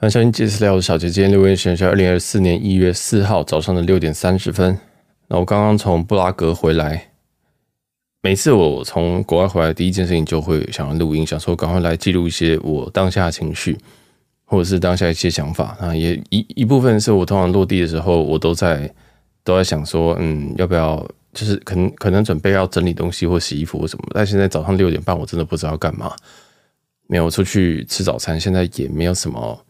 欢迎收听《次来，聊》，我是小杰。今天留言时间是二零二四年一月四号早上的六点三十分。那我刚刚从布拉格回来。每次我从国外回来，第一件事情就会想要录音，想说赶快来记录一些我当下情绪，或者是当下一些想法。那也一一部分是我通常落地的时候，我都在都在想说，嗯，要不要就是可能可能准备要整理东西或洗衣服或什么。但现在早上六点半，我真的不知道干嘛。没有出去吃早餐，现在也没有什么。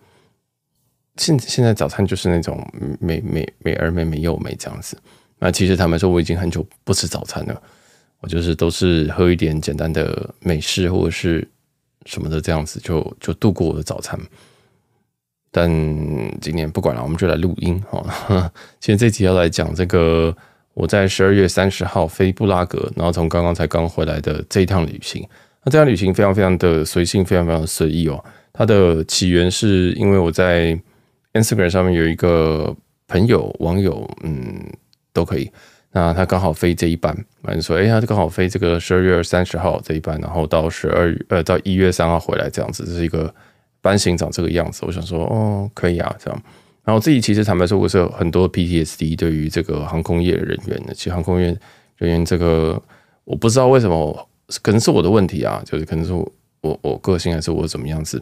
现现在早餐就是那种美美美儿美美又美这样子，那其实他们说我已经很久不吃早餐了，我就是都是喝一点简单的美式或者是什么的这样子就就度过我的早餐。但今年不管了，我们就来录音哈。今 天这集要来讲这个，我在十二月三十号飞布拉格，然后从刚刚才刚回来的这一趟旅行，那这趟旅行非常非常的随性，非常非常的随意哦。它的起源是因为我在。Instagram 上面有一个朋友网友，嗯，都可以。那他刚好飞这一班，反正说，哎，他刚好飞这个十二月三十号这一班，然后到十二月呃到一月三号回来这样子，这是一个班型长这个样子。我想说，哦，可以啊，这样。然后自己其实坦白说，我是有很多 PTSD 对于这个航空业人员的。其实航空业人员这个，我不知道为什么，可能是我的问题啊，就是可能是我我我个性还是我怎么样子。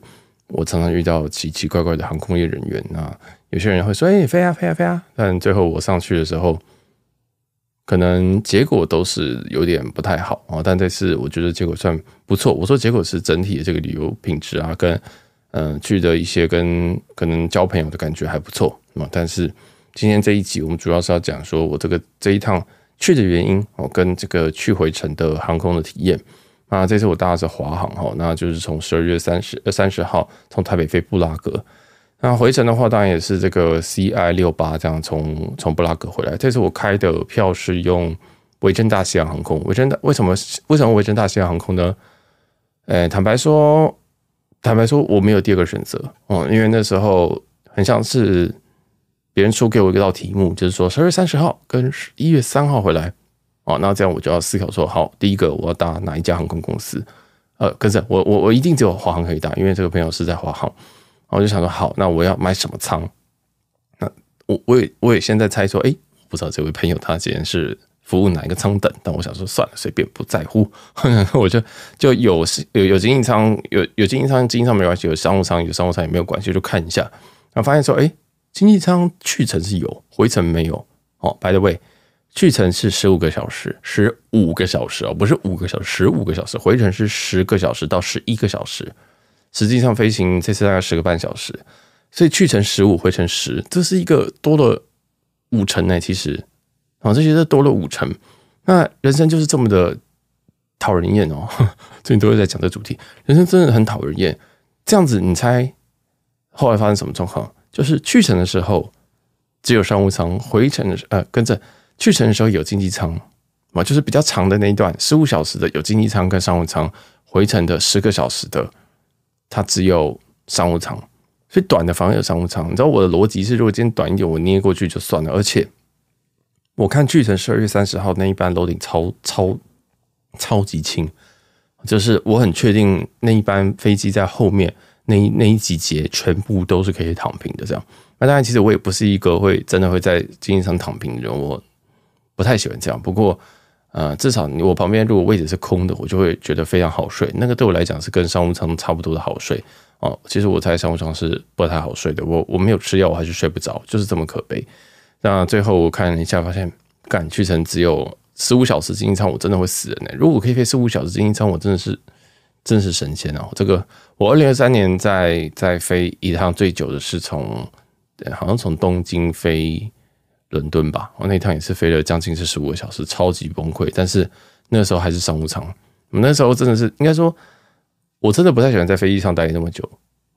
我常常遇到奇奇怪怪的航空业人员啊，有些人会说：“哎，飞啊飞啊飞啊！”但最后我上去的时候，可能结果都是有点不太好啊。但这次我觉得结果算不错。我说结果是整体的这个旅游品质啊，跟嗯去的一些跟可能交朋友的感觉还不错。那么，但是今天这一集我们主要是要讲说我这个这一趟去的原因哦，跟这个去回程的航空的体验。啊，这次我搭的是华航哈，那就是从十二月三十三十号从台北飞布拉格，那回程的话当然也是这个 C I 六八这样从从布拉格回来。这次我开的票是用维珍大西洋航空，维珍大为什么为什么维珍大西洋航空呢？呃，坦白说，坦白说我没有第二个选择哦，因为那时候很像是别人出给我一道题目，就是说十二月三十号跟一月三号回来。哦，那这样我就要思考说，好，第一个我要搭哪一家航空公司？呃，可是我我我一定只有华航可以搭，因为这个朋友是在华航。然后就想说，好，那我要买什么舱？那我我也我也现在猜说，哎，不知道这位朋友他之前是服务哪一个舱等。但我想说，算了，随便不在乎，我就就有有有经济舱有有经济舱，经济舱没关系，有商务舱有商务舱也没有关系，就看一下。然后发现说，哎，经济舱去程是有，回程没有。哦，by the way。去程是十五个小时，十五个小时哦，不是五个小时，十五个小时。回程是十个小时到十一个小时，实际上飞行这次大概十个半小时，所以去程十五，回程十，这是一个多了五成呢。其实啊，这些都多了五成。那人生就是这么的讨人厌哦。最近都会在讲这主题，人生真的很讨人厌。这样子，你猜后来发生什么状况？就是去程的时候只有商务舱，回程的呃跟着。去程的时候有经济舱，啊，就是比较长的那一段十五小时的有经济舱跟商务舱，回程的十个小时的，它只有商务舱，所以短的反而有商务舱。你知道我的逻辑是，如果今天短一点，我捏过去就算了。而且我看去程十二月三十号那一班楼顶超超超级轻，就是我很确定那一班飞机在后面那那一几节全部都是可以躺平的这样。那当然，其实我也不是一个会真的会在经济舱躺平的人，我。不太喜欢这样，不过，呃，至少我旁边如果位置是空的，我就会觉得非常好睡。那个对我来讲是跟商务舱差不多的好睡哦。其实我在商务舱是不太好睡的，我我没有吃药，我还是睡不着，就是这么可悲。那最后我看了一下，发现赶去成只有十五小时经济舱，我真的会死人呢。如果可以飞十五小时经济舱，我真的是真是神仙哦。这个我二零二三年在在飞一趟最久的是从好像从东京飞。伦敦吧，我那一趟也是飞了将近是十五个小时，超级崩溃。但是那时候还是商务舱，我那时候真的是应该说，我真的不太喜欢在飞机上待那么久。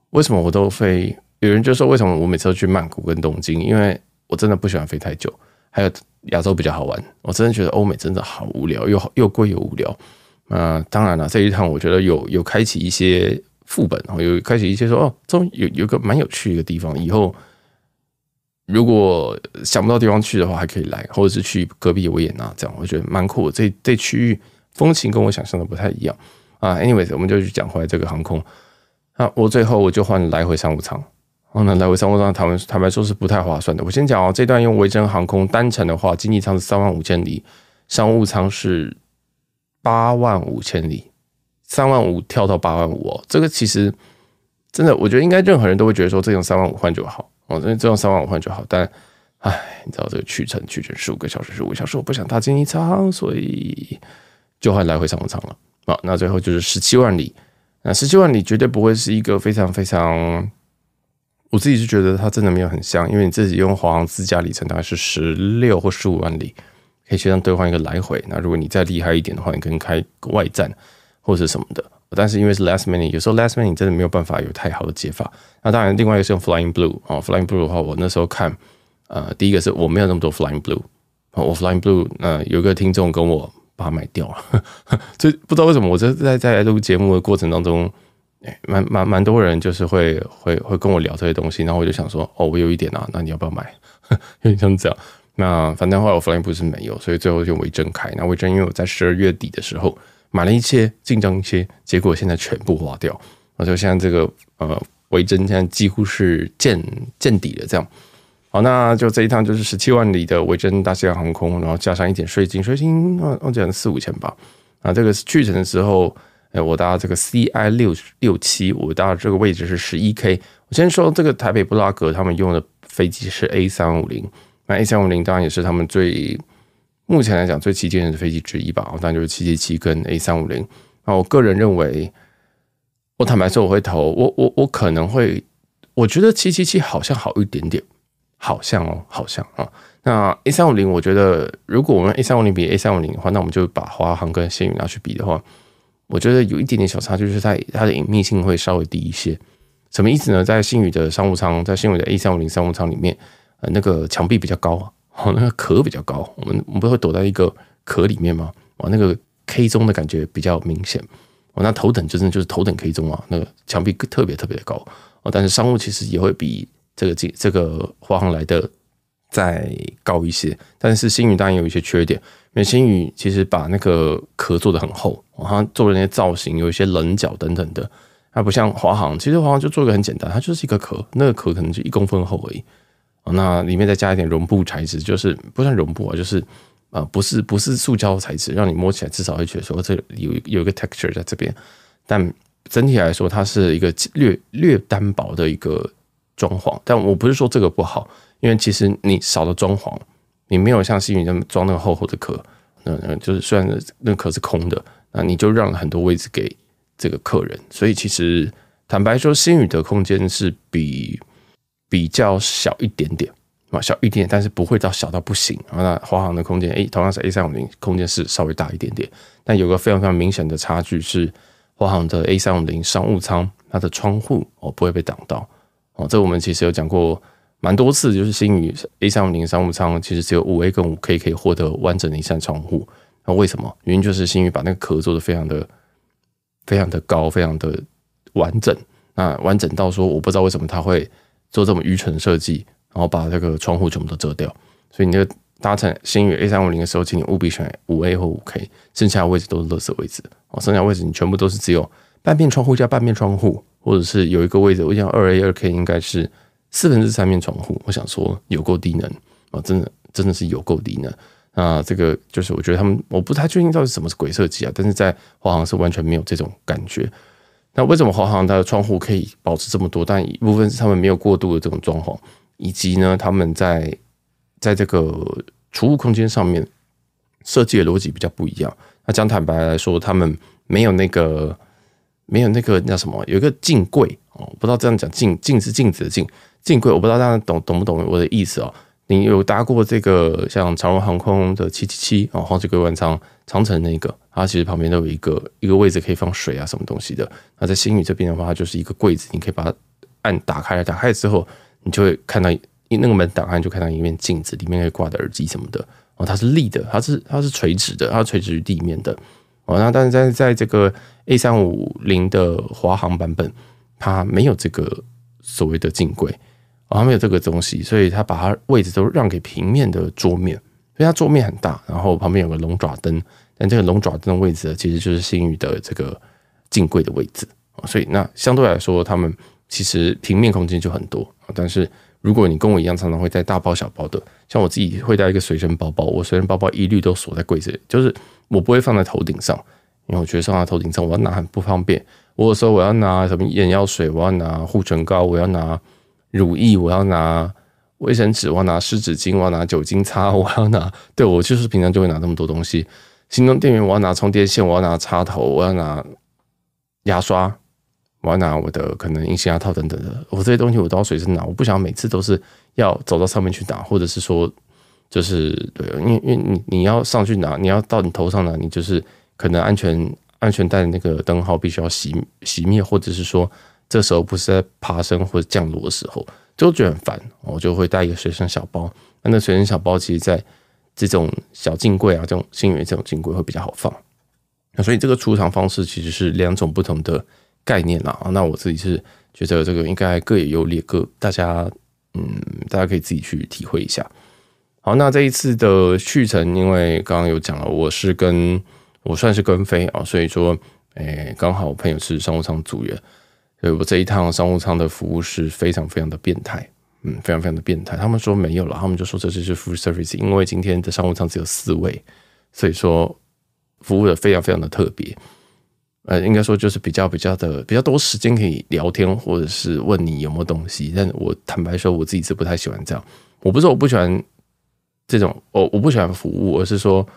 为什么我都飞？有人就说为什么我每次去曼谷跟东京？因为我真的不喜欢飞太久，还有亚洲比较好玩。我真的觉得欧美真的好无聊，又又贵又无聊。那当然了，这一趟我觉得有有开启一些副本，然后有开启一些说哦，这有有个蛮有趣一个地方，以后。如果想不到地方去的话，还可以来，或者是去隔壁维也纳，这样我觉得蛮酷。这这区域风情跟我想象的不太一样啊。anyways，我们就去讲回来这个航空那我最后我就换来回商务舱。那来回商务舱，坦白坦白说，是不太划算的。我先讲哦，这段用维珍航空单程的话，经济舱是三万五千里，商务舱是八万五千里，三万五跳到八万五哦，这个其实真的，我觉得应该任何人都会觉得说，这种三万五换就好。我这最后三万五换就好，但，唉，你知道这个去程去程十五个小时，十五小时，我不想搭经一舱，所以就换来回长舱了。好，那最后就是十七万里，那十七万里绝对不会是一个非常非常，我自己是觉得它真的没有很香，因为你自己用华航自驾里程大概是十六或十五万里，可以去让兑换一个来回。那如果你再厉害一点的话，你可以开外站或者什么的。但是因为是 last many，有时候 last many 真的没有办法有太好的解法。那当然，另外一个是用 flying blue。哦，flying blue 的话，我那时候看，呃，第一个是我没有那么多 flying blue。哦，我 flying blue，呃，有一个听众跟我把它买掉了。所以不知道为什么，我这在在录节目的过程当中，蛮蛮蛮多人就是会会会跟我聊这些东西，然后我就想说，哦，我有一点啊，那你要不要买？有点像这样。那反正后来我 flying blue 是没有，所以最后就微正开。那微正因为我在十二月底的时候。买了一些，进账一些，结果现在全部花掉。我就像这个呃，维珍现在几乎是见见底了这样。好，那就这一趟就是十七万里的维珍大西洋航空，然后加上一点税金，税金我我样四五千吧。啊，这个去程的时候，哎，我搭这个 C I 六六七，我搭这个位置是十一 K。我先说这个台北布拉格，他们用的飞机是 A 三五零，那 A 三五零当然也是他们最。目前来讲，最旗舰的飞机之一吧，当然就是七七七跟 A 三五零。那我个人认为，我坦白说，我会投我我我可能会，我觉得七七七好像好一点点，好像哦，好像啊。那 A 三五零，我觉得如果我们 A 三五零比 A 三五零的话，那我们就把华航跟新宇拿去比的话，我觉得有一点点小差，就是在它的隐秘性会稍微低一些。什么意思呢？在新宇的商务舱，在新宇的 A 三五零商务舱里面，呃，那个墙壁比较高啊。哦，那个壳比较高，我们我们不会躲在一个壳里面吗？哇，那个 K 中的感觉比较明显。哦，那头等就真的就是头等 K 中啊，那个墙壁特别特别的高哦，但是商务其实也会比这个这这个华航来的再高一些。但是新宇当然有一些缺点，因为新宇其实把那个壳做的很厚，它做的那些造型，有一些棱角等等的。它不像华航，其实华航就做一个很简单，它就是一个壳，那个壳可能就一公分厚而已。那里面再加一点绒布材质，就是不算绒布啊，就是啊，不是不是塑胶材质，让你摸起来至少会觉得说这有有一个 texture 在这边。但整体来说，它是一个略略单薄的一个装潢。但我不是说这个不好，因为其实你少了装潢，你没有像新宇这么装那个厚厚的壳，那就是虽然那壳是空的，那你就让了很多位置给这个客人。所以其实坦白说，新宇的空间是比。比较小一点点啊，小一点，但是不会到小到不行啊。那华航的空间，哎，同样是 A 三五零，空间是稍微大一点点，但有个非常非常明显的差距是，华航的 A 三五零商务舱它的窗户哦不会被挡到哦。这我们其实有讲过蛮多次，就是新宇 A 三五零商务舱其实只有五 A 跟五 K 可以获得完整的一扇窗户。那为什么？原因就是新宇把那个壳做的非常的、非常的高，非常的完整。那完整到说，我不知道为什么它会。做这么愚蠢的设计，然后把这个窗户全部都遮掉。所以你就搭乘星宇 A 三五零的时候，请你务必选五 A 或五 K，剩下位置都是垃圾位置。啊，剩下位置你全部都是只有半面窗户加半面窗户，或者是有一个位置，我想二 A 二 K 应该是四分之三面窗户。我想说有够低能啊！真的真的是有够低能。啊，这个就是我觉得他们，我不太确定到底什么是鬼设计啊，但是在华航是完全没有这种感觉。那为什么华航它的窗户可以保持这么多？但一部分是他们没有过度的这种装潢，以及呢，他们在在这个储物空间上面设计的逻辑比较不一样。那讲坦白来说，他们没有那个没有那个叫什么，有一个镜柜哦，不知道这样讲镜镜是镜子的镜镜柜，我不知道大家懂懂不懂我的意思哦。你有搭过这个像长荣航空的七七七啊，黄金贵万舱、长城那个，它其实旁边都有一个一个位置可以放水啊，什么东西的。那在新宇这边的话，就是一个柜子，你可以把它按打开来，打开之后你就会看到，那个门打开就看到一面镜子，里面可以挂的耳机什么的。哦，它是立的，它是它是垂直的，它垂直于地面的。哦，那但是在在这个 A 三五零的华航版本，它没有这个所谓的镜柜。我还没有这个东西，所以他把他位置都让给平面的桌面，所以他桌面很大，然后旁边有个龙爪灯，但这个龙爪灯的位置其实就是新宇的这个镜柜的位置所以那相对来说，他们其实平面空间就很多但是如果你跟我一样，常常会在大包小包的，像我自己会带一个随身包包，我随身包包一律都锁在柜子，里，就是我不会放在头顶上，因为我觉得放在头顶上，我要拿很不方便。我有时候我要拿什么眼药水，我要拿护唇膏，我要拿。乳液，我要拿卫生纸，我要拿湿纸巾，我要拿酒精擦，我要拿，对我就是平常就会拿那么多东西。行动电源，我要拿充电线，我要拿插头，我要拿牙刷，我要拿我的可能隐形牙套等等的。我这些东西我都要随身拿，我不想每次都是要走到上面去拿，或者是说就是对，因为因为你你要上去拿，你要到你头上拿，你就是可能安全安全带的那个灯号必须要熄熄灭，或者是说。这时候不是在爬升或者降落的时候，就觉得很烦，我就会带一个随身小包。那那随身小包，其实在这种小镜柜啊，这种新源这种镜柜会比较好放。那所以这个储藏方式其实是两种不同的概念啦。那我自己是觉得这个应该各也优劣，各大家嗯，大家可以自己去体会一下。好，那这一次的去程，因为刚刚有讲了，我是跟我算是跟飞啊，所以说，哎，刚好我朋友是商务舱组员。对我这一趟商务舱的服务是非常非常的变态，嗯，非常非常的变态。他们说没有了，他们就说这就是 full service，因为今天的商务舱只有四位，所以说服务的非常非常的特别。呃，应该说就是比较比较的比较多时间可以聊天，或者是问你有没有东西。但我坦白说，我自己是不太喜欢这样。我不是我不喜欢这种，我我不喜欢服务，而是说。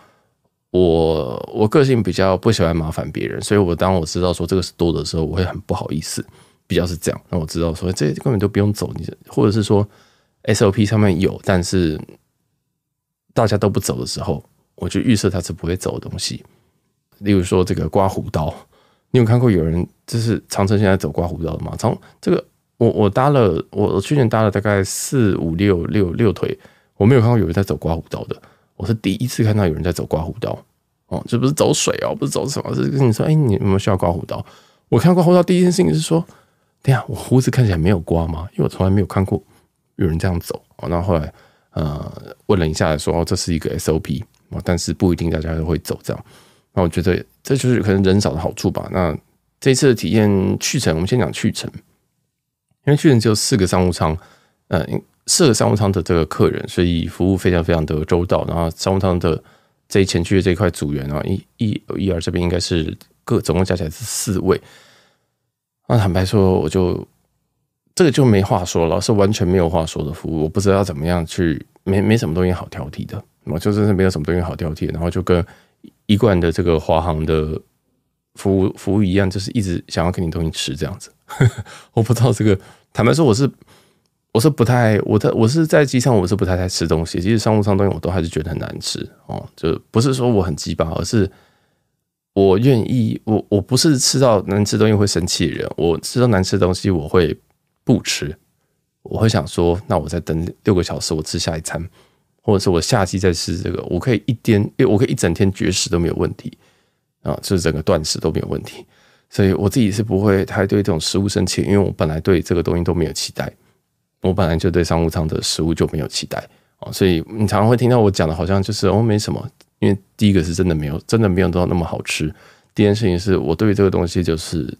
我我个性比较不喜欢麻烦别人，所以我当我知道说这个是多的时候，我会很不好意思，比较是这样。那我知道说这根本都不用走，你或者是说 S O P 上面有，但是大家都不走的时候，我就预设它是不会走的东西。例如说这个刮胡刀，你有看过有人就是长城现在走刮胡刀的吗？从这个我我搭了我我去年搭了大概四五六六六腿，我没有看过有人在走刮胡刀的。我是第一次看到有人在走刮胡刀哦，这不是走水哦，不是走什么？是跟你说，哎，你有没有需要刮胡刀？我看刮胡刀第一件事情是说，对呀，我胡子看起来没有刮吗？因为我从来没有看过有人这样走。那后来呃，问了一下说，这是一个 SOP，但是不一定大家都会走这样。那我觉得这就是可能人少的好处吧。那这次的体验去程，我们先讲去程，因为去程只有四个商务舱，呃，是个商务舱的这个客人，所以服务非常非常的周到。然后商务舱的一前区的这一块组员啊，一一一二这边应该是各总共加起来是四位。那坦白说，我就这个就没话说了，是完全没有话说的服务。我不知道怎么样去，没没什么东西好挑剔的，我就真是没有什么东西好挑剔。然后就跟一贯的这个华航的服务服务一样，就是一直想要给你东西吃这样子。我不知道这个，坦白说我是。我是不太，我在我是在机场，我是不太爱吃东西。其实商务舱东西我都还是觉得很难吃哦，就不是说我很鸡巴，而是我愿意，我我不是吃到难吃东西会生气的人。我吃到难吃的东西，我会不吃，我会想说，那我再等六个小时，我吃下一餐，或者是我下期再吃这个，我可以一天，因为我可以一整天绝食都没有问题啊，就是整个断食都没有问题。所以我自己是不会太对这种食物生气，因为我本来对这个东西都没有期待。我本来就对商务舱的食物就没有期待哦，所以你常常会听到我讲的，好像就是哦，没什么。因为第一个是真的没有，真的没有到那么好吃。第一件事情是我对于这个东西就是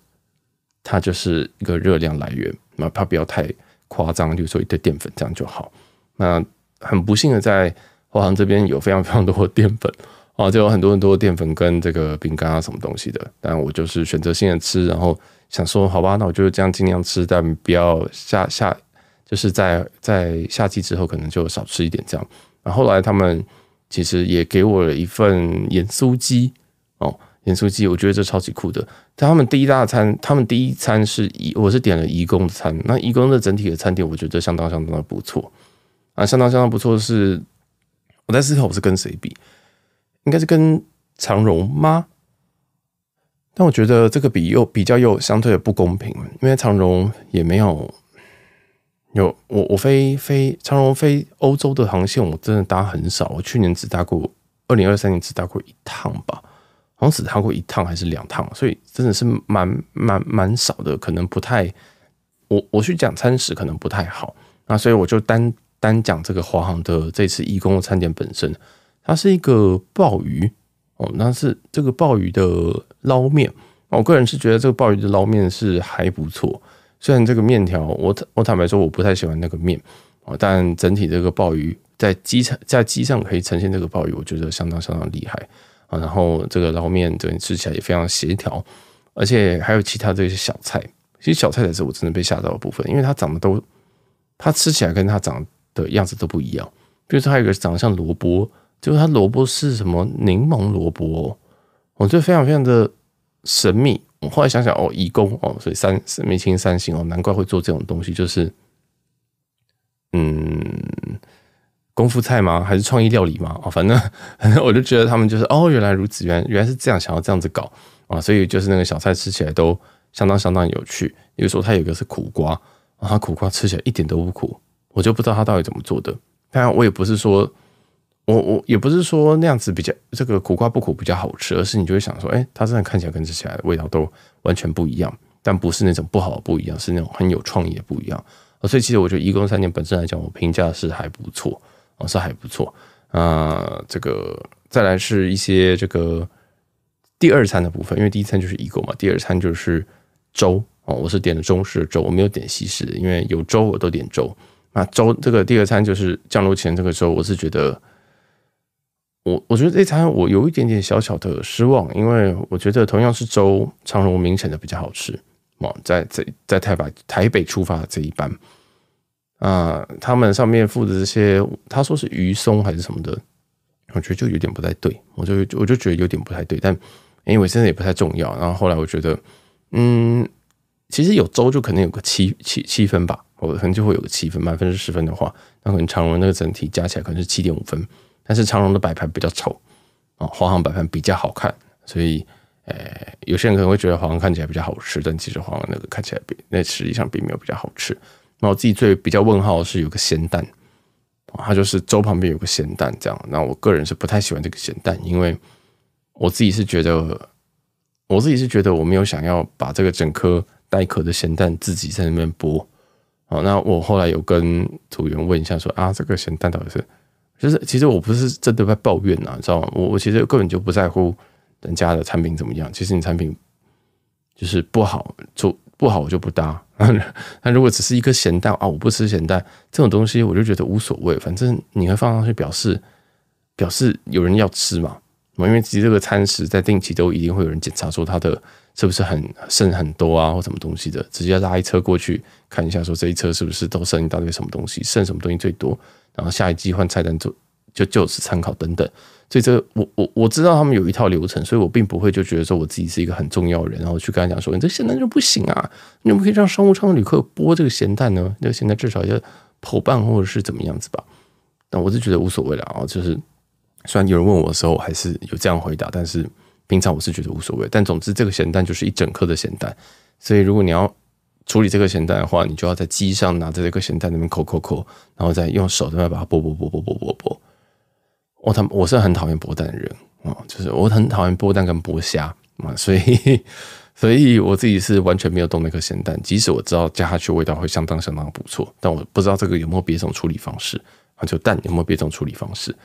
它就是一个热量来源，那怕不要太夸张，比如说一堆淀粉这样就好。那很不幸的在华航这边有非常非常多的淀粉啊，就有很多很多的淀粉跟这个饼干啊什么东西的。但我就是选择性的吃，然后想说好吧，那我就这样尽量吃，但不要下下。就是在在夏季之后，可能就少吃一点这样。然后来他们其实也给我了一份盐酥鸡哦，盐酥鸡，我觉得这超级酷的。他们第一大餐，他们第一餐是遗我是点了义工的餐，那义工的整体的餐点，我觉得相当相当的不错啊，相当相当不错。是我在思考我是跟谁比，应该是跟长荣吗？但我觉得这个比又比较又相对的不公平，因为长荣也没有。有我我飞飞长隆飞欧洲的航线，我真的搭很少。我去年只搭过，二零二三年只搭过一趟吧，好像只搭过一趟还是两趟，所以真的是蛮蛮蛮少的，可能不太。我我去讲餐食可能不太好，那所以我就单单讲这个华航的这次义工的餐点本身，它是一个鲍鱼哦，那是这个鲍鱼的捞面。我个人是觉得这个鲍鱼的捞面是还不错。虽然这个面条，我我坦白说我不太喜欢那个面啊，但整体这个鲍鱼在机上在机上可以呈现这个鲍鱼，我觉得相当相当厉害啊。然后这个捞面对吃起来也非常协调，而且还有其他这些小菜。其实小菜才是我真的被吓到的部分，因为它长得都，它吃起来跟它长的样子都不一样。比如说，还有一个长得像萝卜，就是它萝卜是什么柠檬萝卜，我觉得非常非常的神秘。我后来想想哦，义工哦，所以三三明清三星哦，难怪会做这种东西，就是嗯，功夫菜吗？还是创意料理吗？反正我就觉得他们就是哦，原来如此，原原来是这样，想要这样子搞啊，所以就是那个小菜吃起来都相当相当有趣。比如说，他有一个是苦瓜，啊，苦瓜吃起来一点都不苦，我就不知道他到底怎么做的。当然，我也不是说。我我也不是说那样子比较这个苦瓜不苦比较好吃，而是你就会想说，哎，它真的看起来跟吃起来味道都完全不一样，但不是那种不好不一样，是那种很有创意的不一样所以其实我觉得一公三点本身来讲，我评价是还不错啊，是还不错啊。这个再来是一些这个第二餐的部分，因为第一餐就是一公嘛，第二餐就是粥哦。我是点了中式的粥，我没有点西式，的，因为有粥我都点粥那粥这个第二餐就是降落前这个粥，我是觉得。我我觉得这餐我有一点点小小的失望，因为我觉得同样是粥，长荣明显的比较好吃哦，在在在台北台北出发的这一班啊，他们上面附的这些，他说是鱼松还是什么的，我觉得就有点不太对，我就我就觉得有点不太对，但因为现在也不太重要。然后后来我觉得，嗯，其实有粥就可能有个七七七分吧，我可能就会有个七分，满分是十分的话，那可能长荣那个整体加起来可能是七点五分。但是长隆的摆盘比较丑，啊，华航摆盘比较好看，所以，诶，有些人可能会觉得华航看起来比较好吃，但其实华航那个看起来比那实际上并没有比较好吃。那我自己最比较问号的是有个咸蛋，它就是粥旁边有个咸蛋这样，那我个人是不太喜欢这个咸蛋，因为我自己是觉得，我自己是觉得我没有想要把这个整颗带壳的咸蛋自己在那边剥。好，那我后来有跟组员问一下说啊，这个咸蛋到底是？就是其实我不是真的在抱怨呐，知道吗？我我其实根本就不在乎人家的产品怎么样。其实你产品就是不好，就不好我就不搭。那如果只是一颗咸蛋啊，我不吃咸蛋这种东西，我就觉得无所谓。反正你放上去表示表示有人要吃嘛，因为其实这个餐食在定期都一定会有人检查说它的。是不是很剩很多啊，或什么东西的，直接拉一车过去看一下，说这一车是不是都剩一大堆什么东西，剩什么东西最多，然后下一季换菜单就就就此参考等等。所以这我我我知道他们有一套流程，所以我并不会就觉得说我自己是一个很重要人，然后去跟他讲说你这咸蛋就不行啊，你怎么可以让商务舱的旅客剥这个咸蛋呢？那现在至少要跑半或者是怎么样子吧。但我是觉得无所谓了啊，就是虽然有人问我的时候，还是有这样回答，但是。平常我是觉得无所谓，但总之这个咸蛋就是一整颗的咸蛋，所以如果你要处理这个咸蛋的话，你就要在机上拿着这个咸蛋那边抠抠抠，然后再用手在那把它剥剥剥剥剥剥剥。我他我是很讨厌剥蛋的人啊，就是我很讨厌剥蛋跟剥虾啊，所以 所以我自己是完全没有动那颗咸蛋，即使我知道加下去味道会相当相当不错，但我不知道这个有没有别种处理方式啊，就蛋有没有别种处理方式。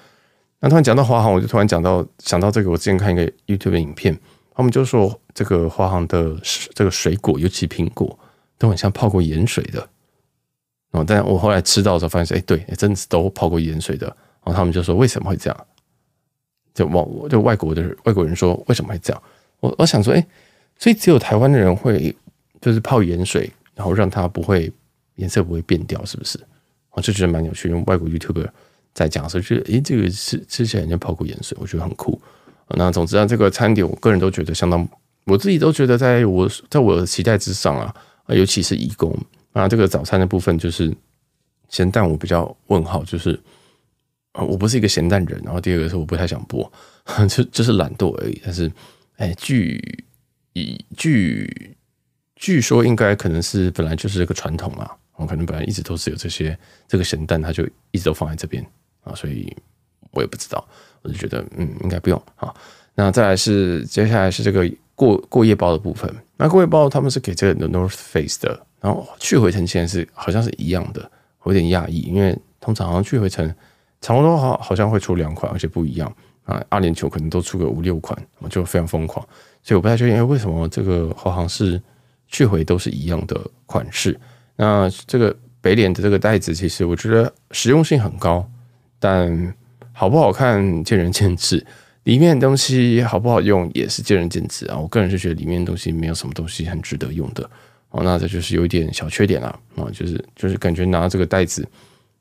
那突然讲到华航，我就突然讲到想到这个。我之前看一个 YouTube 影片，他们就说这个华航的这个水果，尤其苹果，都很像泡过盐水的。哦，但我后来吃到的时候发现，哎，对，真的都泡过盐水的。然后他们就说为什么会这样？就外就外国的外国人说为什么会这样？我我想说，哎，所以只有台湾的人会就是泡盐水，然后让它不会颜色不会变掉，是不是？我就觉得蛮有趣，用外国 YouTube。在讲说，觉得诶，这个吃吃起来就像泡过盐水，我觉得很酷。那总之啊，这个餐点我个人都觉得相当，我自己都觉得在我在我的期待之上啊尤其是义工啊，这个早餐的部分就是咸蛋，我比较问号，就是啊，我不是一个咸蛋人。然后第二个是我不太想播，就 就是懒惰而已。但是，哎，据以据据说应该可能是本来就是这个传统嘛，我可能本来一直都是有这些这个咸蛋，它就一直都放在这边。啊，所以我也不知道，我就觉得嗯，应该不用啊。那再来是接下来是这个过过夜包的部分。那过夜包他们是给这个 North Face 的，然后去回程现在是好像是一样的，我有点讶异，因为通常去回程长隆的话好像会出两款，而且不一样啊。阿联酋可能都出个五六款，我就非常疯狂，所以我不太确定，哎，为什么这个好像是去回都是一样的款式？那这个北脸的这个袋子，其实我觉得实用性很高。但好不好看，见仁见智；里面的东西好不好用，也是见仁见智啊。我个人是觉得里面东西没有什么东西很值得用的哦。那这就是有一点小缺点了啊，就是就是感觉拿这个袋子，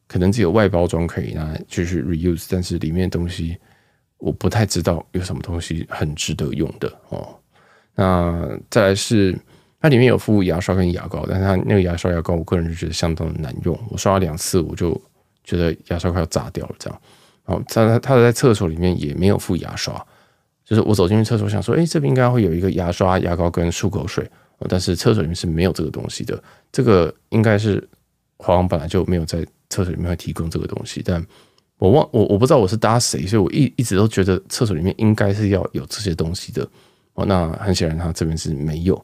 可能只有外包装可以拿，就是 reuse，但是里面东西我不太知道有什么东西很值得用的哦。那再来是它里面有附牙刷跟牙膏，但是它那个牙刷牙膏，我个人是觉得相当的难用。我刷了两次，我就。觉得牙刷快要炸掉了，这样，然后他他他在厕所里面也没有附牙刷，就是我走进去厕所想说，哎，这边应该会有一个牙刷、牙膏跟漱口水，但是厕所里面是没有这个东西的。这个应该是华王本来就没有在厕所里面会提供这个东西，但我忘我我不知道我是搭谁，所以我一一直都觉得厕所里面应该是要有这些东西的。哦，那很显然他这边是没有。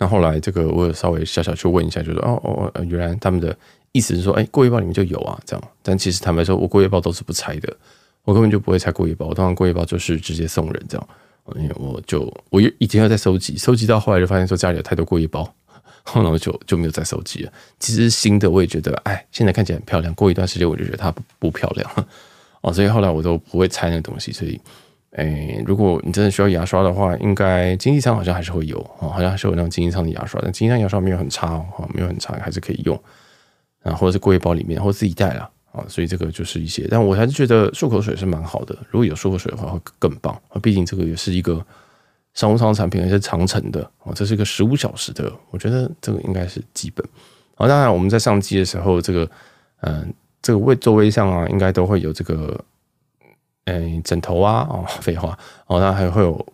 那后来这个我稍微小小去问一下，就说哦哦，原来他们的。意思是说，哎，过夜包里面就有啊，这样。但其实坦白说，我过夜包都是不拆的，我根本就不会拆过夜包。我通常过夜包就是直接送人，这样。我我就我一，以前要在收集，收集到后来就发现说家里有太多过夜包，后来我就就没有再收集了。其实新的我也觉得，哎，现在看起来很漂亮。过一段时间我就觉得它不漂亮了 哦，所以后来我都不会拆那个东西。所以，哎，如果你真的需要牙刷的话，应该经济舱好像还是会有哦，好像还是有那种经济舱的牙刷。但经济舱牙刷没有很差哦，没有很差，还是可以用。啊，或者是过夜包里面，或自己带了啊，所以这个就是一些。但我还是觉得漱口水是蛮好的，如果有漱口水的话会更棒毕竟这个也是一个商务舱产品，也是长程的啊。这是一个十五小时的，我觉得这个应该是基本啊。当然我们在上机的时候，这个嗯，这个位座位上啊，应该都会有这个嗯枕头啊，哦废话哦，那还会有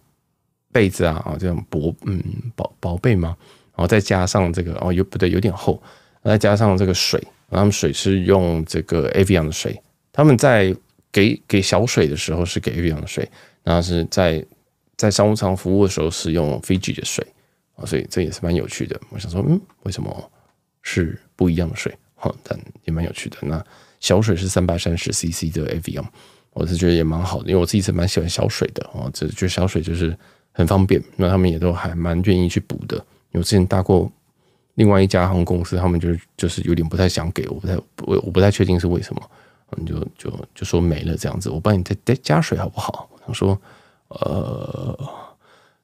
被子啊，啊这种薄嗯薄薄被吗？然后再加上这个哦，有不对有点厚。再加上这个水，他们水是用这个 a v i o n 的水。他们在给给小水的时候是给 a v i o n 的水，然后是在在商务舱服务的时候是用 Fiji 的水啊，所以这也是蛮有趣的。我想说，嗯，为什么是不一样的水？哈，但也蛮有趣的。那小水是三八三十 CC 的 AVM，i 我是觉得也蛮好的，因为我自己是蛮喜欢小水的这就觉得小水就是很方便。那他们也都还蛮愿意去补的。有之前搭过。另外一家航空公司，他们就就是有点不太想给，我不太我我不太确定是为什么，嗯，就就就说没了这样子，我帮你再再加水好不好？我说，呃，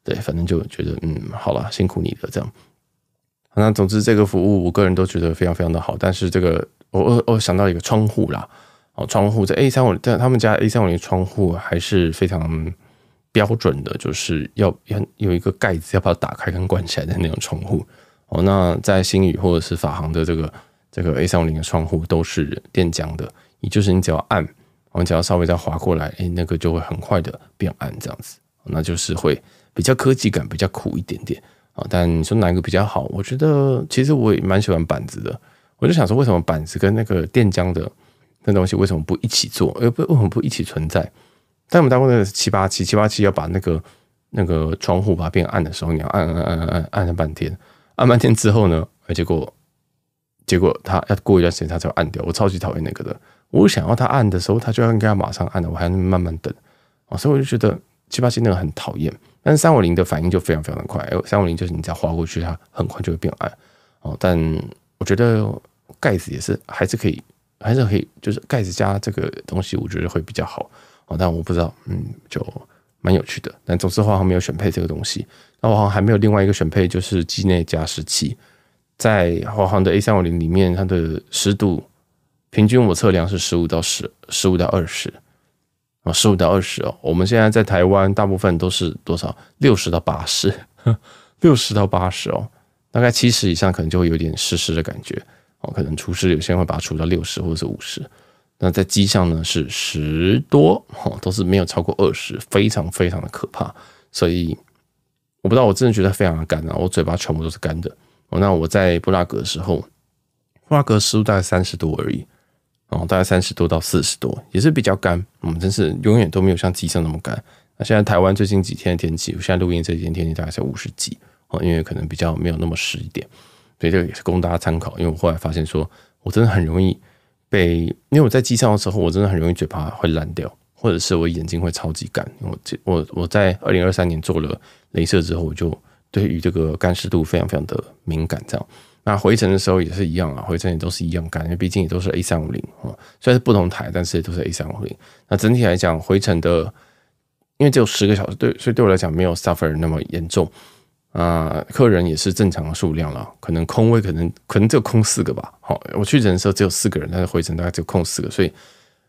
对，反正就觉得嗯，好了，辛苦你了这样。那总之这个服务，我个人都觉得非常非常的好。但是这个我我我想到一个窗户啦，哦，窗户在 A 三五，但他们家 A 三五零窗户还是非常标准的，就是要要有一个盖子，要把它打开跟关起来的那种窗户。哦，那在新宇或者是法航的这个这个 A 三五零的窗户都是电浆的，也就是你只要按，我们只要稍微再滑过来，哎，那个就会很快的变暗这样子，那就是会比较科技感，比较酷一点点啊。但你说哪一个比较好？我觉得其实我也蛮喜欢板子的。我就想说，为什么板子跟那个电浆的那东西为什么不一起做？呃，不为什么不一起存在？但我们大部分七八七七八七要把那个那个窗户把它变暗的时候，你要按按按按按按了半天。按半天之后呢，哎，结果结果他要过一段时间他才会按掉，我超级讨厌那个的。我想要他按的时候，他就要该要马上按的，我还慢慢等啊，所以我就觉得七八七那个很讨厌。但是三五零的反应就非常非常的快，三五零就是你只要划过去，它很快就会变暗哦。但我觉得盖子也是，还是可以，还是可以，就是盖子加这个东西，我觉得会比较好哦。但我不知道，嗯，就蛮有趣的。但总之，话还没有选配这个东西。那华航还没有另外一个选配，就是机内加湿器。在华航的 A 三五零里面，它的湿度平均我测量是十五到十，十五到二十啊，十五到二十哦。我们现在在台湾，大部分都是多少？六十到八十，六十到八十哦。大概七十以上，可能就会有点湿湿的感觉哦。可能除湿有些会把它除到六十或者是五十。那在机上呢，是十多哦，都是没有超过二十，非常非常的可怕，所以。我不知道，我真的觉得非常的干啊，我嘴巴全部都是干的。哦，那我在布拉格的时候，布拉格湿度大概三十度而已，哦，大概三十度到四十度，也是比较干。嗯，真是永远都没有像机上那么干。那现在台湾最近几天的天气，我现在录音这几天天气大概是五十几，哦，因为可能比较没有那么湿一点，所以这个也是供大家参考。因为我后来发现，说我真的很容易被，因为我在机上的时候，我真的很容易嘴巴会烂掉。或者是我眼睛会超级干，我这我我在二零二三年做了镭射之后，我就对于这个干湿度非常非常的敏感。这样，那回程的时候也是一样啊，回程也都是一样干，因为毕竟也都是 A 三五零啊，虽然是不同台，但是都是 A 三五零。那整体来讲，回程的因为只有十个小时，对，所以对我来讲没有 suffer 那么严重啊。客人也是正常的数量了，可能空位可能可能就空四个吧。好，我去人的时候只有四个人，但是回程大概就空四个，所以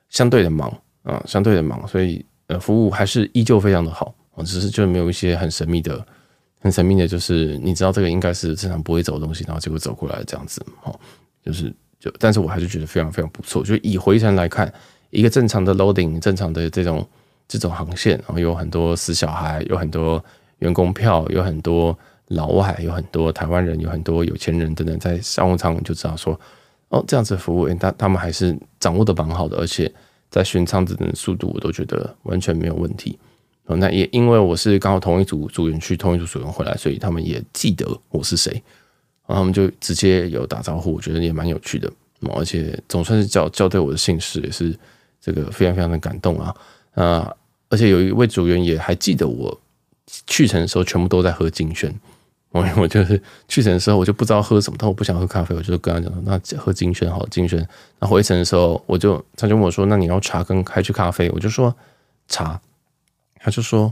相对的忙。啊，相对的忙，所以呃，服务还是依旧非常的好，只是就没有一些很神秘的，很神秘的，就是你知道这个应该是正常不会走的东西，然后结果走过来这样子，哦，就是就，但是我还是觉得非常非常不错。就以回程来看，一个正常的 loading，正常的这种这种航线，然后有很多死小孩，有很多员工票，有很多老外，有很多台湾人，有很多有钱人等等，在商务舱就知道说，哦，这样子服务，他他们还是掌握的蛮好的，而且。在寻昌子的速度，我都觉得完全没有问题那也因为我是刚好同一组组员去，同一组组员回来，所以他们也记得我是谁，然后他们就直接有打招呼，我觉得也蛮有趣的。而且总算是叫叫对我的姓氏，也是这个非常非常的感动啊啊！而且有一位组员也还记得我去成的时候，全部都在喝金萱，我我就是去城的时候，我就不知道喝什么，但我不想喝咖啡，我就跟他讲那喝金萱好，金萱。那回城的时候，我就他就问我说，那你要茶跟还去咖啡？我就说茶，他就说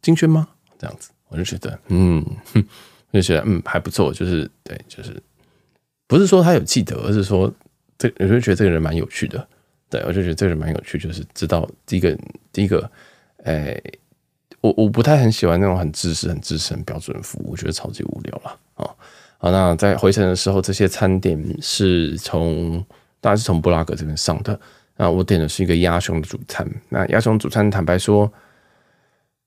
金萱吗？这样子，我就觉得嗯，哼，就觉得嗯还不错，就是对，就是不是说他有记得，而是说这我就觉得这个人蛮有趣的，对，我就觉得这个人蛮有趣，就是知道第一个第一个，哎。我我不太很喜欢那种很正式、很资很标准服务，我觉得超级无聊了啊！好，那在回程的时候，这些餐点是从当然是从布拉格这边上的啊。我点的是一个鸭胸的主餐，那鸭胸主餐坦白说，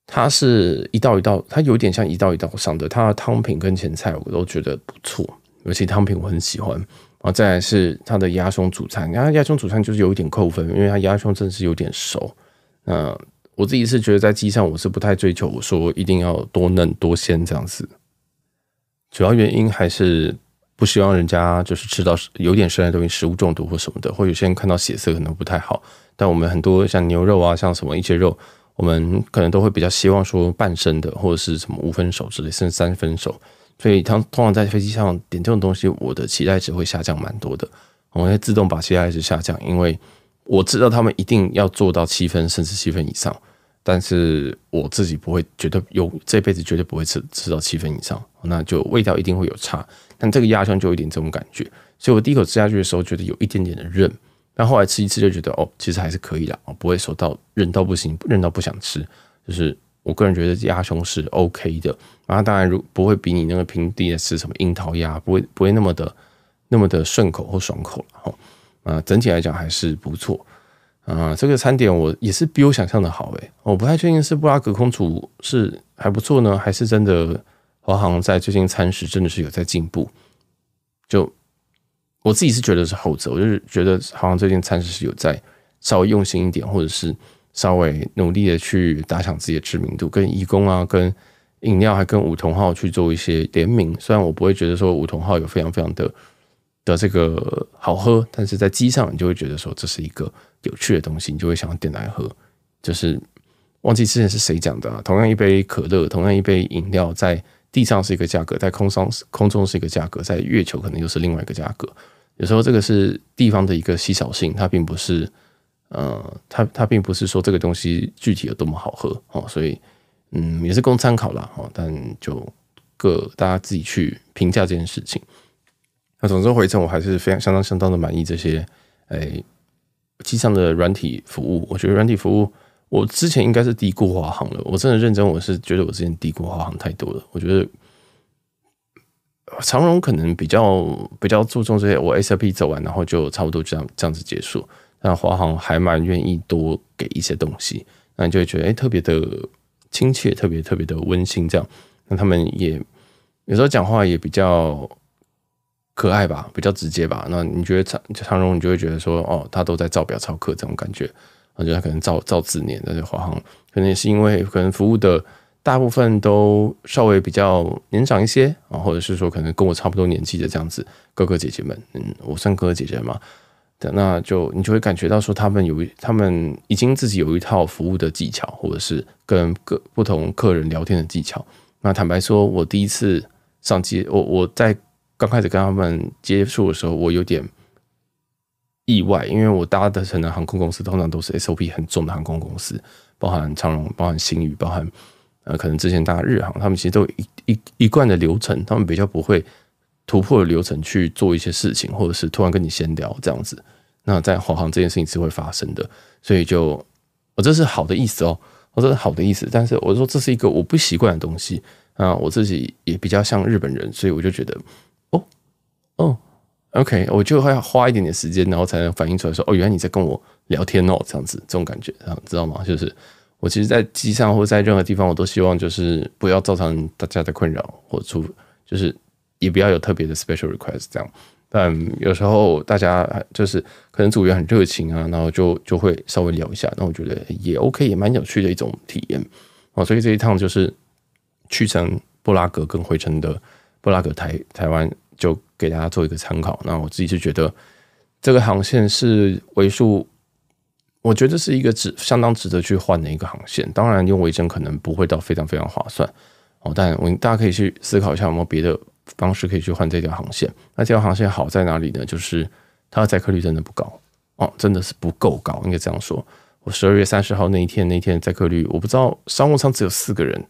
它是一道一道，它有点像一道一道上的。它的汤品跟前菜我都觉得不错，尤其汤品我很喜欢啊。再来是它的鸭胸主餐，然后鸭胸主餐就是有一点扣分，因为它鸭胸真的是有点熟，嗯。我自己是觉得在机上，我是不太追求。我说一定要多嫩多鲜这样子，主要原因还是不希望人家就是吃到有点生的东西，食物中毒或什么的。或有些人看到血色可能不太好。但我们很多像牛肉啊，像什么一些肉，我们可能都会比较希望说半生的或者是什么五分熟之类，甚至三分熟。所以，他通常在飞机上点这种东西，我的期待值会下降蛮多的。我会自动把期待值下降，因为我知道他们一定要做到七分甚至七分以上。但是我自己不会，绝对有这辈子绝对不会吃吃到七分以上，那就味道一定会有差。但这个鸭胸就有点这种感觉，所以我第一口吃下去的时候觉得有一点点的韧，但后来吃一吃就觉得哦，其实还是可以啦，不会说到韧到不行，韧到不想吃。就是我个人觉得鸭胸是 OK 的，啊，当然如不会比你那个平地的吃什么樱桃鸭，不会不会那么的那么的顺口或爽口了哈。啊，整体来讲还是不错。啊，这个餐点我也是比我想象的好诶，我不太确定是布拉格公主是还不错呢，还是真的华航在最近餐食真的是有在进步。就我自己是觉得是后者，我就是觉得好像最近餐食是有在稍微用心一点，或者是稍微努力的去打响自己的知名度，跟义工啊，跟饮料还跟梧桐号去做一些联名。虽然我不会觉得说梧桐号有非常非常的。这个好喝，但是在机上你就会觉得说这是一个有趣的东西，你就会想要点来喝。就是忘记之前是谁讲的，同样一杯可乐，同样一杯饮料，在地上是一个价格，在空上空中是一个价格，在月球可能又是另外一个价格。有时候这个是地方的一个稀少性，它并不是，呃，它它并不是说这个东西具体有多么好喝哦。所以，嗯，也是供参考啦。哦，但就各大家自己去评价这件事情。那总之，回程我还是非常、相当、相当的满意这些，哎，机上的软体服务。我觉得软体服务，我之前应该是低估华航了。我真的认真，我是觉得我之前低估华航太多了。我觉得长荣可能比较比较注重这些，我 SAP 走完，然后就差不多这样这样子结束。那华航还蛮愿意多给一些东西，那你就会觉得哎，特别的亲切，特别特别的温馨。这样，那他们也有时候讲话也比较。可爱吧，比较直接吧。那你觉得长长荣，你就会觉得说，哦，他都在照表超课这种感觉。我觉得他可能照照字念，但是华航可能也是因为可能服务的大部分都稍微比较年长一些，啊，或者是说可能跟我差不多年纪的这样子哥哥姐姐们，嗯，我算哥哥姐姐吗？对，那就你就会感觉到说，他们有一，他们已经自己有一套服务的技巧，或者是跟各不同客人聊天的技巧。那坦白说，我第一次上机，我我在。刚开始跟他们接触的时候，我有点意外，因为我搭的成的航空公司通常都是 SOP 很重的航空公司，包含长荣、包含新宇、包含呃，可能之前搭日航，他们其实都一一一贯的流程，他们比较不会突破流程去做一些事情，或者是突然跟你闲聊这样子。那在华航这件事情是会发生的，所以就我这是好的意思哦，我这是好的意思，但是我说这是一个我不习惯的东西啊，我自己也比较像日本人，所以我就觉得。哦，OK，我就会花一点点时间，然后才能反应出来说：“哦，原来你在跟我聊天哦。”这样子，这种感觉，知道吗？就是我其实，在机上或在任何地方，我都希望就是不要造成大家的困扰，或出就是也不要有特别的 special request 这样。但有时候大家就是可能组员很热情啊，然后就就会稍微聊一下，那我觉得也 OK，也蛮有趣的一种体验哦。所以这一趟就是去成布拉格跟回程的布拉格台台湾就。给大家做一个参考。那我自己就觉得这个航线是为数，我觉得是一个值相当值得去换的一个航线。当然用维珍可能不会到非常非常划算哦，但我大家可以去思考一下有没有别的方式可以去换这条航线。那这条航线好在哪里呢？就是它的载客率真的不高哦，真的是不够高，应该这样说。我十二月三十号那一天，那一天载客率我不知道，商务舱只有四个人，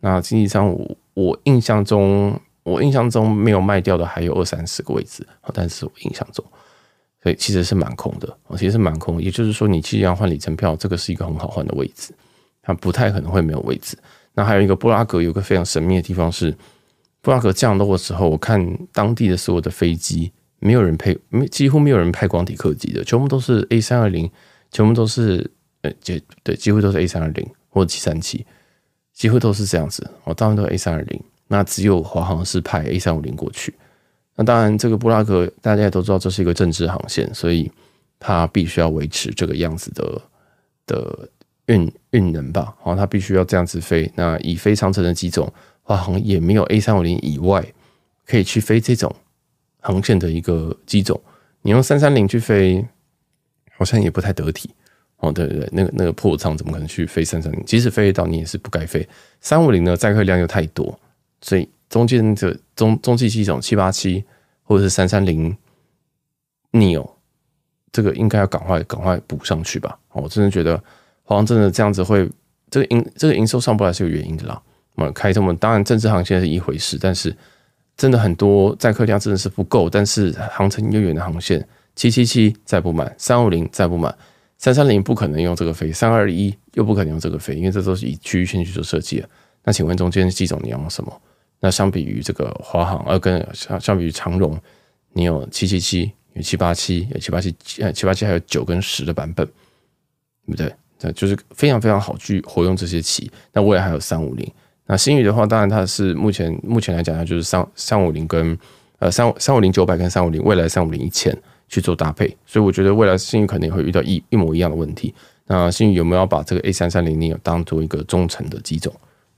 那经济舱我我印象中。我印象中没有卖掉的还有二三十个位置啊，但是我印象中，所以其实是蛮空的其实是蛮空。也就是说，你既然要换里程票，这个是一个很好换的位置，它不太可能会没有位置。那还有一个布拉格，有个非常神秘的地方是布拉格降落的时候，我看当地的所有的飞机，没有人配，没几乎没有人派光体客机的，全部都是 A 三二零，全部都是呃，对对，几乎都是 A 三二零或者七三七，几乎都是这样子，我当然都 A 三二零。那只有华航是派 A 三五零过去。那当然，这个布拉格大家也都知道，这是一个政治航线，所以它必须要维持这个样子的的运运能吧？好，它必须要这样子飞。那以非常程的机种，华航也没有 A 三五零以外可以去飞这种航线的一个机种。你用三三零去飞，好像也不太得体。哦，对对对，那个那个破舱怎么可能去飞三三零？即使飞得到，你也是不该飞。三五零呢，载客量又太多。所以中间的中中继系统七八七或者是三三零，neo 这个应该要赶快赶快补上去吧。我真的觉得，好像真的这样子会这个营这个营收上不来是有原因的啦。那开这么当然政治航线是一回事，但是真的很多载客量真的是不够。但是航程又远的航线七七七载不满三五零载不满三三零不可能用这个飞，三二一又不可能用这个飞，因为这都是以区域线去做设计的。那请问中间机种你用什么？那相比于这个华航，呃，跟相相比于长荣，你有七七七，有七八七，有七八七，呃，七八七还有九跟十的版本，对不对？那就是非常非常好去活用这些棋，那未来还有三五零。那新宇的话，当然它是目前目前来讲，它就是三三五零跟呃三三五零九百跟三五零，未来三五零一千去做搭配。所以我觉得未来新宇肯定也会遇到一一模一样的问题。那新宇有没有把这个 A 三三零零当做一个中层的机种？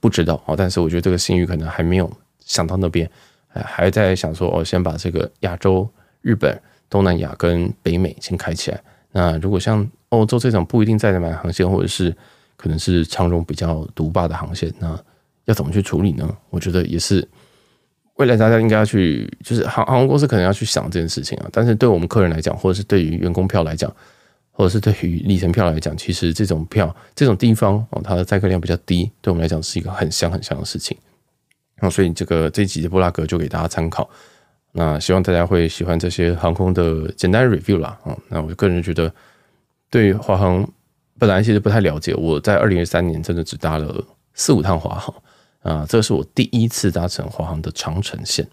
不知道哦，但是我觉得这个信誉可能还没有想到那边，还在想说，哦，先把这个亚洲、日本、东南亚跟北美先开起来。那如果像欧洲这种不一定在的买航线，或者是可能是长荣比较独霸的航线，那要怎么去处理呢？我觉得也是未来大家应该要去，就是航航空公司可能要去想这件事情啊。但是对我们客人来讲，或者是对于员工票来讲。或者是对于里程票来讲，其实这种票这种地方哦，它的载客量比较低，对我们来讲是一个很香很香的事情。哦、所以这个这几节布拉格就给大家参考。那希望大家会喜欢这些航空的简单 review 啦。啊，那我个人觉得对华航本来其实不太了解，我在二零二三年真的只搭了四五趟华航啊，这是我第一次搭乘华航的长城线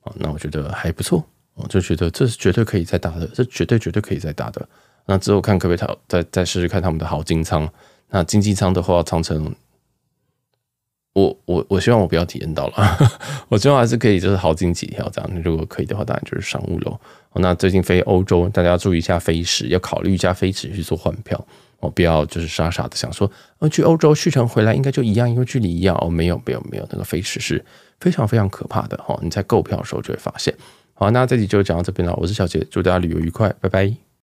啊，那我觉得还不错。我就觉得这是绝对可以再打的，这绝对绝对可以再打的。那之后看可不可以再再试试看他们的豪金仓。那经济舱的话，长城，我我我希望我不要体验到了。我希望还是可以就是好经济条这样。那如果可以的话，当然就是商务喽。那最近飞欧洲，大家注意一下飞时，要考虑一下飞时去做换票。哦，不要就是傻傻的想说，呃，去欧洲续程回来应该就一样，因为距离一样。哦，没有没有没有，那个飞时是非常非常可怕的哦，你在购票的时候就会发现。好，那这期就讲到这边了。我是小杰，祝大家旅游愉快，拜拜。